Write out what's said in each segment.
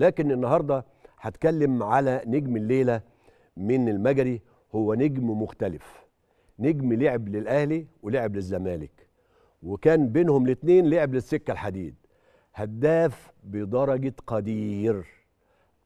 لكن النهارده هتكلم على نجم الليله من المجري هو نجم مختلف نجم لعب للاهلي ولعب للزمالك وكان بينهم الاثنين لعب للسكه الحديد هداف بدرجه قدير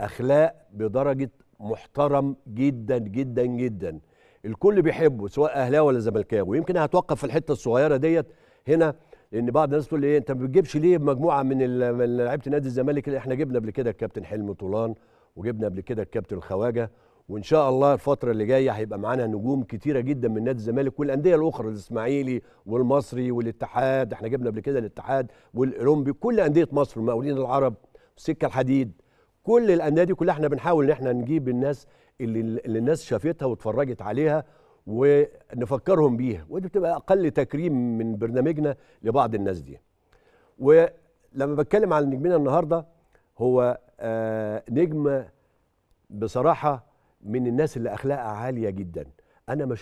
اخلاق بدرجه محترم جدا جدا جدا الكل بيحبه سواء اهلاوي ولا زملكاوي ويمكن هتوقف في الحته الصغيره ديت هنا لان بعض الناس تقول لي ايه انت ما بتجيبش ليه مجموعه من لعيبه نادي الزمالك اللي احنا جبنا قبل كده الكابتن حلمي طولان وجبنا قبل كده الكابتن الخواجه وان شاء الله الفتره اللي جايه هيبقى معانا نجوم كتيره جدا من نادي الزمالك والانديه الاخرى الاسماعيلي والمصري والاتحاد احنا جبنا قبل كده الاتحاد والاولمبي كل انديه مصر المقاولين العرب سكه الحديد كل الانديه دي كلها احنا بنحاول ان احنا نجيب الناس اللي, اللي الناس شافتها واتفرجت عليها ونفكرهم بيها ودي بتبقى اقل تكريم من برنامجنا لبعض الناس دي ولما بتكلم عن نجمنا النهارده هو آه، نجم بصراحه من الناس اللي اخلاقها عاليه جدا انا ما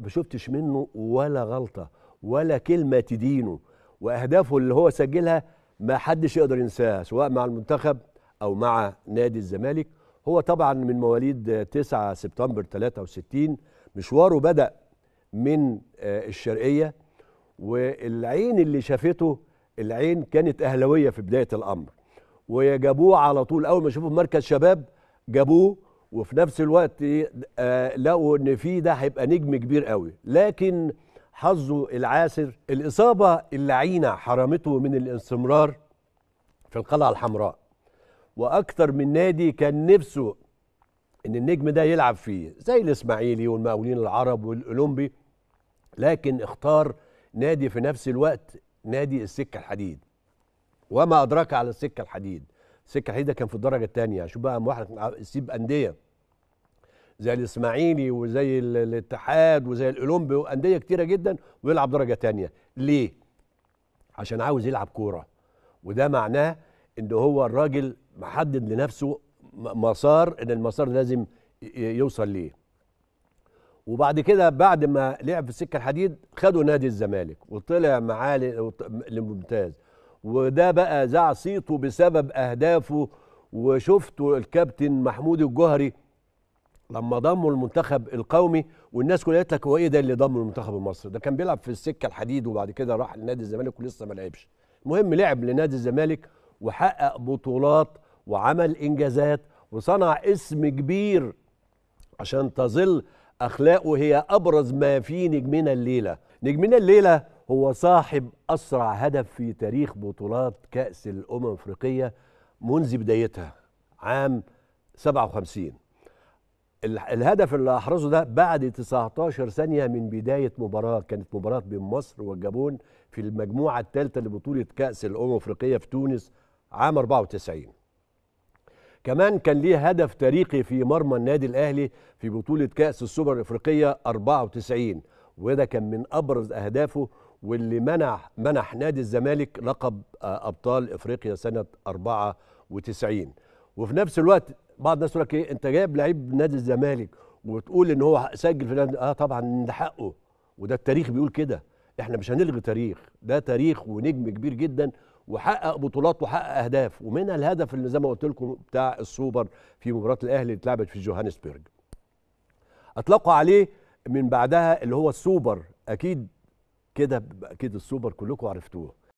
ما شفتش منه ولا غلطه ولا كلمه تدينه واهدافه اللي هو سجلها ما حدش يقدر ينساها سواء مع المنتخب او مع نادي الزمالك هو طبعا من مواليد 9 سبتمبر 63 مشواره بدأ من آه، الشرقية والعين اللي شافته العين كانت أهلوية في بداية الأمر وجابوه على طول أول ما شافوه في مركز شباب جابوه وفي نفس الوقت آه، لقوا ان في ده هيبقى نجم كبير قوي لكن حظه العاسر الاصابه اللعينه حرمته من الاستمرار في القلعه الحمراء وأكثر من نادي كان نفسه ان النجم ده يلعب فيه زي الاسماعيلي والمقاولين العرب والاولمبي لكن اختار نادي في نفس الوقت نادي السكه الحديد وما ادراك على السكه الحديد السكه الحديد ده كان في الدرجه الثانيه شوف بقى واحد يسيب انديه زي الاسماعيلي وزي الاتحاد وزي الاولمبي وانديه كتيره جدا ويلعب درجه تانية ليه عشان عاوز يلعب كوره وده معناه ان هو الراجل محدد لنفسه مسار ان المسار لازم يوصل ليه وبعد كده بعد ما لعب في السكه الحديد خدوا نادي الزمالك وطلع معاه لممتاز وده بقى زع صيته بسبب اهدافه وشفتوا الكابتن محمود الجهري لما ضموا المنتخب القومي والناس كلها قالت لك هو ايه ده اللي ضم المنتخب المصري ده كان بيلعب في السكه الحديد وبعد كده راح لنادي الزمالك ولسه ما لعبش المهم لعب لنادي الزمالك وحقق بطولات وعمل إنجازات وصنع اسم كبير عشان تظل أخلاقه هي أبرز ما في نجمنا الليلة نجمنا الليلة هو صاحب أسرع هدف في تاريخ بطولات كأس الأمم الأفريقية منذ بدايتها عام 57 الهدف اللي أحرزه ده بعد 19 ثانية من بداية مباراة كانت مباراة بين مصر والجابون في المجموعة الثالثة لبطولة كأس الأمم الأفريقية في تونس عام 94 كمان كان ليه هدف تاريخي في مرمى النادي الاهلي في بطوله كاس السوبر الافريقيه 94 وده كان من ابرز اهدافه واللي منح منح نادي الزمالك لقب آه، ابطال افريقيا سنه 94 وفي نفس الوقت بعض الناس تقول لك ايه انت جايب لعيب نادي الزمالك وتقول ان هو سجل في نادي اه طبعا ده حقه وده التاريخ بيقول كده احنا مش هنلغي تاريخ ده تاريخ ونجم كبير جدا وحقق بطولات وحقق اهداف ومنها الهدف اللي زي ما قلت لكم بتاع السوبر في مباراه الاهلي اللي اتلعبت في جوهانسبرج اطلقوا عليه من بعدها اللي هو السوبر اكيد كده اكيد السوبر كلكم عرفتوه